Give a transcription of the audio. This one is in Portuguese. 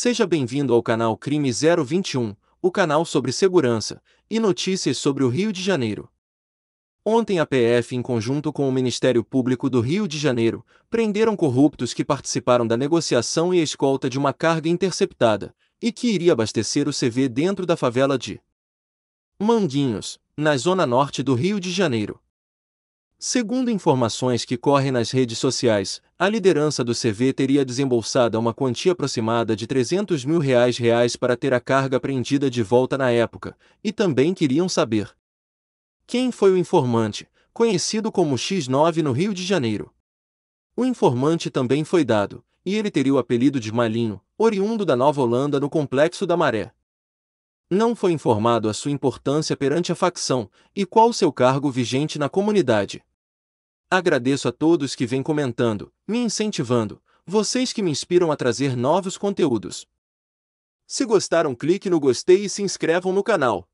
Seja bem-vindo ao canal Crime 021, o canal sobre segurança e notícias sobre o Rio de Janeiro. Ontem a PF, em conjunto com o Ministério Público do Rio de Janeiro, prenderam corruptos que participaram da negociação e escolta de uma carga interceptada e que iria abastecer o CV dentro da favela de Manguinhos, na zona norte do Rio de Janeiro. Segundo informações que correm nas redes sociais, a liderança do CV teria desembolsado uma quantia aproximada de 300 mil reais, reais para ter a carga apreendida de volta na época, e também queriam saber quem foi o informante, conhecido como X9 no Rio de Janeiro. O informante também foi dado, e ele teria o apelido de Malinho, oriundo da Nova Holanda no Complexo da Maré. Não foi informado a sua importância perante a facção e qual seu cargo vigente na comunidade. Agradeço a todos que vêm comentando, me incentivando, vocês que me inspiram a trazer novos conteúdos. Se gostaram, clique no gostei e se inscrevam no canal.